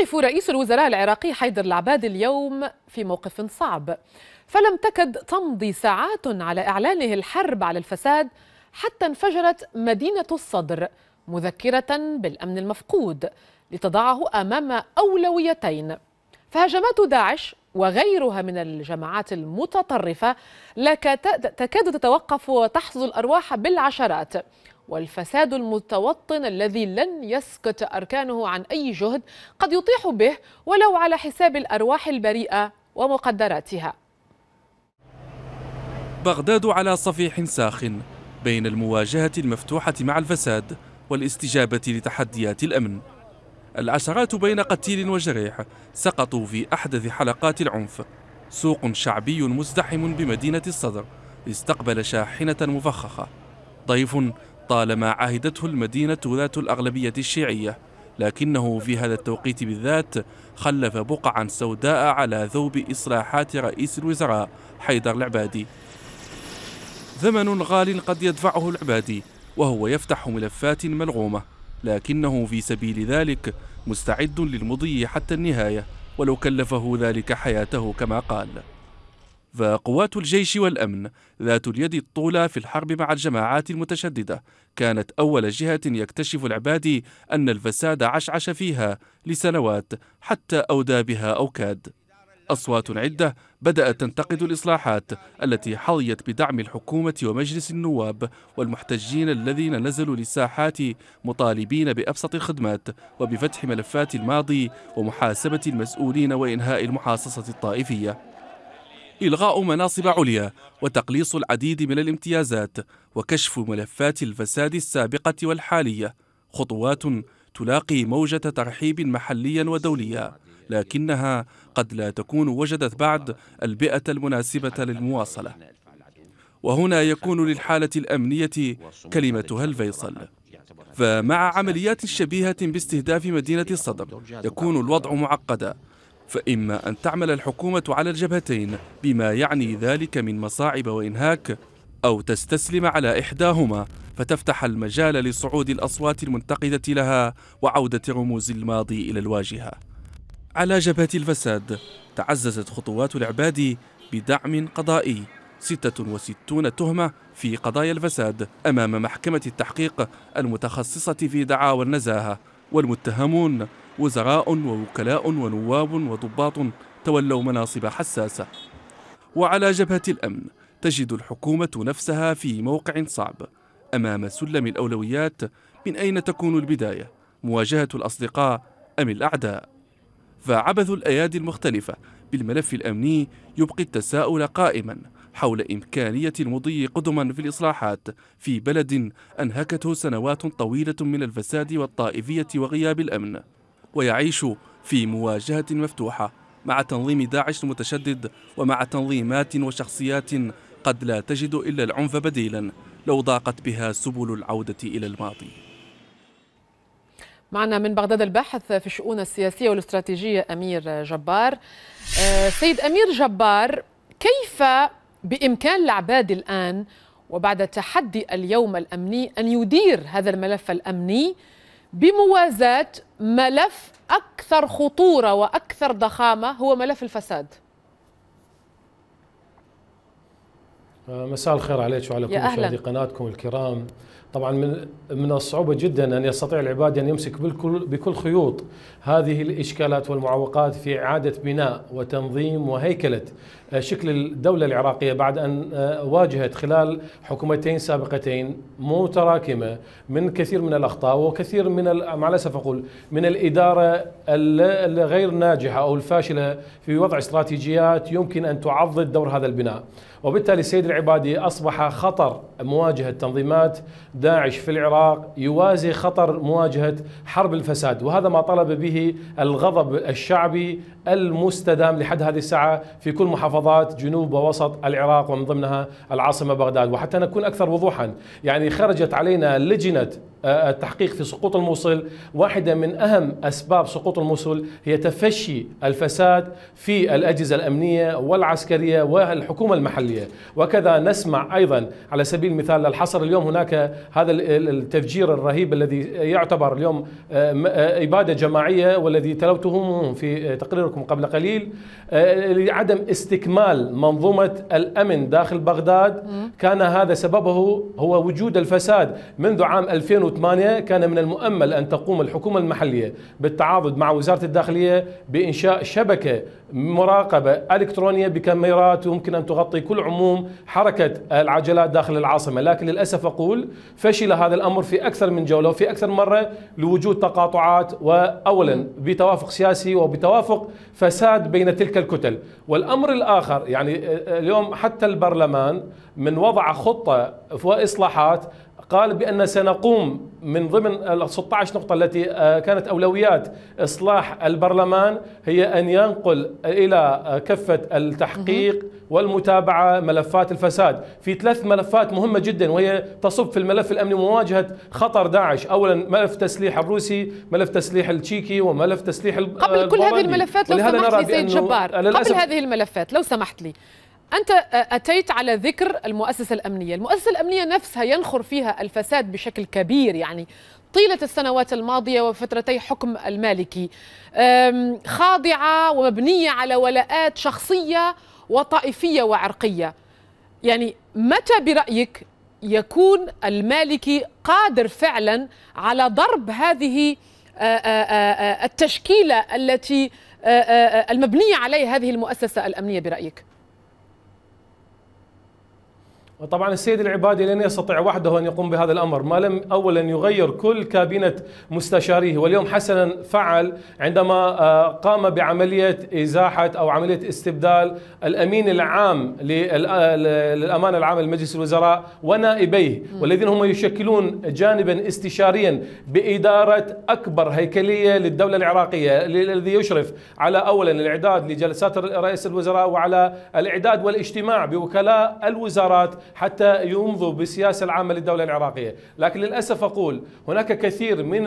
يقف رئيس الوزراء العراقي حيدر العباد اليوم في موقف صعب فلم تكد تمضي ساعات على اعلانه الحرب على الفساد حتى انفجرت مدينه الصدر مذكره بالامن المفقود لتضعه امام اولويتين فهجمات داعش وغيرها من الجماعات المتطرفه لا تكاد تتوقف وتحصد الارواح بالعشرات والفساد المتوطن الذي لن يسكت أركانه عن أي جهد قد يطيح به ولو على حساب الأرواح البريئة ومقدراتها بغداد على صفيح ساخن بين المواجهة المفتوحة مع الفساد والاستجابة لتحديات الأمن العشرات بين قتيل وجريح سقطوا في أحدث حلقات العنف سوق شعبي مزدحم بمدينة الصدر استقبل شاحنة مفخخة ضيف طالما عهدته المدينة ذات الأغلبية الشيعية لكنه في هذا التوقيت بالذات خلف بقعا سوداء على ذوب إصلاحات رئيس الوزراء حيدر العبادي ثمن غال قد يدفعه العبادي وهو يفتح ملفات ملغومة لكنه في سبيل ذلك مستعد للمضي حتى النهاية ولو كلفه ذلك حياته كما قال فقوات الجيش والأمن ذات اليد الطولى في الحرب مع الجماعات المتشددة كانت أول جهة يكتشف العبادي أن الفساد عشعش فيها لسنوات حتى أودى بها أوكاد أصوات عدة بدأت تنتقد الإصلاحات التي حظيت بدعم الحكومة ومجلس النواب والمحتجين الذين نزلوا للساحات مطالبين بأبسط الخدمات وبفتح ملفات الماضي ومحاسبة المسؤولين وإنهاء المحاصصة الطائفية إلغاء مناصب عليا وتقليص العديد من الامتيازات وكشف ملفات الفساد السابقة والحالية خطوات تلاقي موجة ترحيب محليا ودوليا لكنها قد لا تكون وجدت بعد البيئة المناسبة للمواصلة وهنا يكون للحالة الأمنية كلمتها الفيصل فمع عمليات شبيهة باستهداف مدينة الصدر يكون الوضع معقدا فإما أن تعمل الحكومة على الجبهتين بما يعني ذلك من مصاعب وإنهاك أو تستسلم على إحداهما فتفتح المجال لصعود الأصوات المنتقدة لها وعودة رموز الماضي إلى الواجهة. على جبهة الفساد تعززت خطوات العبادي بدعم قضائي 66 تهمة في قضايا الفساد أمام محكمة التحقيق المتخصصة في دعاوى النزاهة والمتهمون وزراء ووكلاء ونواب وضباط تولوا مناصب حساسة وعلى جبهة الأمن تجد الحكومة نفسها في موقع صعب أمام سلم الأولويات من أين تكون البداية مواجهة الأصدقاء أم الأعداء فعبث الأيادي المختلفة بالملف الأمني يبقي التساؤل قائما حول إمكانية المضي قدما في الإصلاحات في بلد أنهكته سنوات طويلة من الفساد والطائفية وغياب الأمن ويعيش في مواجهة مفتوحة مع تنظيم داعش المتشدد ومع تنظيمات وشخصيات قد لا تجد إلا العنف بديلا لو ضاقت بها سبل العودة إلى الماضي معنا من بغداد الباحث في الشؤون السياسية والاستراتيجية أمير جبار آه، سيد أمير جبار كيف بإمكان العباد الآن وبعد تحدي اليوم الأمني أن يدير هذا الملف الأمني بموازاة ملف أكثر خطورة وأكثر ضخامة هو ملف الفساد آه، مساء الخير عليك وعلى كل مشاهدي قناتكم الكرام طبعا من من الصعوبه جدا ان يستطيع العباد ان يمسك بكل بكل خيوط هذه الاشكالات والمعوقات في اعاده بناء وتنظيم وهيكله آه، شكل الدوله العراقيه بعد ان آه، واجهت خلال حكومتين سابقتين متراكمه من كثير من الاخطاء وكثير من مع الاسف اقول من الاداره الغير ناجحه او الفاشله في وضع استراتيجيات يمكن ان تعضد دور هذا البناء وبالتالي السيد العبادي أصبح خطر مواجهة تنظيمات داعش في العراق يوازي خطر مواجهة حرب الفساد وهذا ما طلب به الغضب الشعبي المستدام لحد هذه الساعة في كل محافظات جنوب ووسط العراق ومن ضمنها العاصمة بغداد وحتى نكون أكثر وضوحا يعني خرجت علينا لجنة آه، التحقيق في سقوط الموصل واحدة من أهم أسباب سقوط الموصل هي تفشي الفساد في الأجهزة الأمنية والعسكرية والحكومة المحلية وكذا نسمع أيضا على سبيل المثال الحصر اليوم هناك هذا التفجير الرهيب الذي يعتبر اليوم آه، آه، إبادة جماعية والذي تلوته في تقريركم قبل قليل لعدم استكمال منظومة الأمن داخل بغداد كان هذا سببه هو وجود الفساد منذ عام 2000 2008 كان من المؤمل أن تقوم الحكومة المحلية بالتعاضد مع وزارة الداخلية بإنشاء شبكة مراقبة إلكترونية بكاميرات يمكن أن تغطي كل عموم حركة العجلات داخل العاصمة لكن للأسف أقول فشل هذا الأمر في أكثر من جولة وفي أكثر مرة لوجود تقاطعات وأولا بتوافق سياسي وبتوافق فساد بين تلك الكتل والأمر الآخر يعني آه، آه، اليوم حتى البرلمان من وضع خطة وإصلاحات قال بأن سنقوم من ضمن ال 16 نقطة التي آه، كانت أولويات إصلاح البرلمان هي أن ينقل إلى آه، كفة التحقيق والمتابعة ملفات الفساد في ثلاث ملفات مهمة جدا وهي تصب في الملف الأمني مواجهة خطر داعش أولا ملف تسليح الروسي ملف تسليح التشيكي وملف تسليح قبل آه، كل هذه الملفات لو سمحت لي سيد جبار قبل هذه الملفات لو سمحت لي أنت أتيت على ذكر المؤسسة الأمنية المؤسسة الأمنية نفسها ينخر فيها الفساد بشكل كبير يعني طيلة السنوات الماضية وفترتي حكم المالكي خاضعة ومبنية على ولاءات شخصية وطائفية وعرقية يعني متى برأيك يكون المالكي قادر فعلا على ضرب هذه التشكيلة التي المبنية عليها هذه المؤسسة الأمنية برأيك؟ وطبعا السيد العبادي لن يستطيع وحده ان يقوم بهذا الامر، ما لم اولا يغير كل كابينه مستشاريه، واليوم حسنا فعل عندما آه، قام بعمليه ازاحه او عمليه استبدال الامين العام آه، للامانه العامه لمجلس الوزراء ونائبيه، والذين هم يشكلون جانبا استشاريا باداره اكبر هيكليه للدوله العراقيه الذي يشرف على اولا الاعداد لجلسات رئيس الوزراء وعلى الاعداد والاجتماع بوكلاء الوزارات حتى يمضوا بالسياسه العامه للدوله العراقيه، لكن للاسف اقول هناك كثير من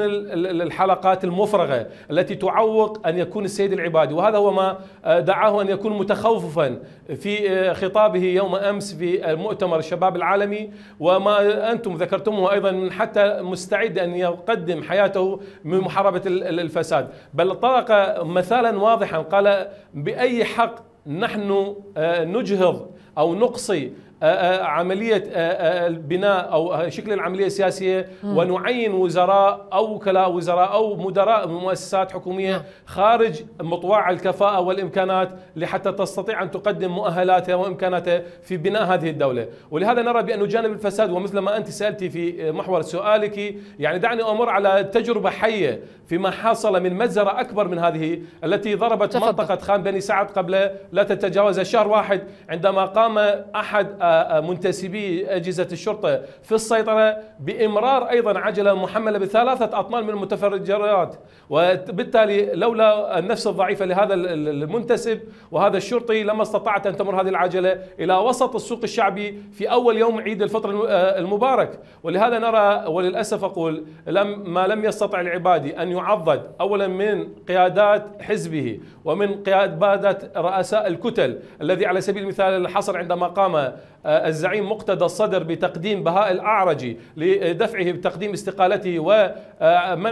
الحلقات المفرغه التي تعوق ان يكون السيد العبادي وهذا هو ما آه، دعاه ان يكون متخوفا في آه، خطابه يوم امس في مؤتمر الشباب العالمي وما انتم ذكرتموه ايضا حتى مستعد ان يقدم حياته من محاربه الفساد، بل طرق مثالا واضحا قال باي حق نحن آه، نجهض او نقصي آه، آه، عمليه آه، البناء او شكل العمليه السياسيه ونعين وزراء او وكلاء وزراء او مدراء مؤسسات حكوميه نعم. خارج مطواع الكفاءه والامكانات لحتى تستطيع ان تقدم مؤهلاتها وامكاناتها في بناء هذه الدوله، ولهذا نرى بانه جانب الفساد ومثل ما انت سالتي في محور سؤالك يعني دعني امر على تجربه حيه فيما حصل من مجزره اكبر من هذه التي ضربت تفضل. منطقه خان بني سعد قبل لا تتجاوز شهر واحد عندما قام قام احد آه، آه، منتسبي اجهزه الشرطه في السيطره بامرار ايضا عجله محمله بثلاثه اطنان من المتفجرات وبالتالي لولا النفس الضعيفه لهذا المنتسب وهذا الشرطي لما استطاعت ان تمر هذه العجله الى وسط السوق الشعبي في اول يوم عيد الفطر آه، المبارك ولهذا نرى وللاسف اقول لم ما لم يستطع العبادي ان يعضد اولا من قيادات حزبه ومن قيادات رؤساء الكتل الذي على سبيل المثال الحصر عندما قام آه، الزعيم مقتدى الصدر بتقديم بهاء الأعرجي لدفعه بتقديم استقالته ومنعه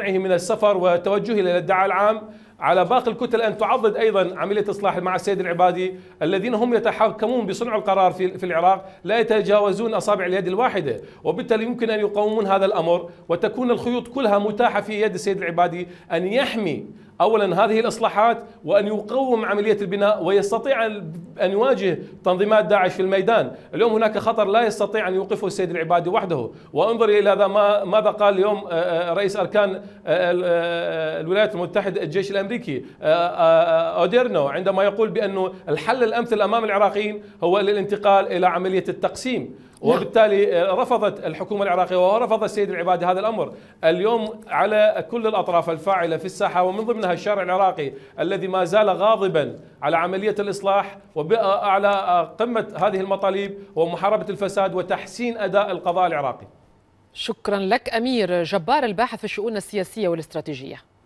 آه، من السفر وتوجهه إلى الادعاء العام على باقي الكتل أن تعضد أيضا عملية إصلاح مع السيد العبادي الذين هم يتحكمون بصنع القرار في, في العراق لا يتجاوزون أصابع اليد الواحدة وبالتالي يمكن أن يقومون هذا الأمر وتكون الخيوط كلها متاحة في يد السيد العبادي أن يحمي اولا هذه الاصلاحات وان يقوم عمليه البناء ويستطيع ان يواجه تنظيمات داعش في الميدان، اليوم هناك خطر لا يستطيع ان يوقفه السيد العبادي وحده، وانظر الى ما ماذا قال اليوم آه، آه، رئيس اركان آه، الولايات المتحده الجيش الامريكي اوديرنو عندما يقول بانه الحل الامثل امام العراقيين هو الانتقال الى عمليه التقسيم نعم. وبالتالي آه، رفضت الحكومة العراقية ورفض السيد العبادي هذا الأمر اليوم على كل الأطراف الفاعلة في الساحة ومن ضمنها الشارع العراقي الذي ما زال غاضبا على عملية الإصلاح وعلى آه، قمة هذه المطالب ومحاربة الفساد وتحسين أداء القضاء العراقي شكرا لك أمير جبار الباحث في الشؤون السياسية والاستراتيجية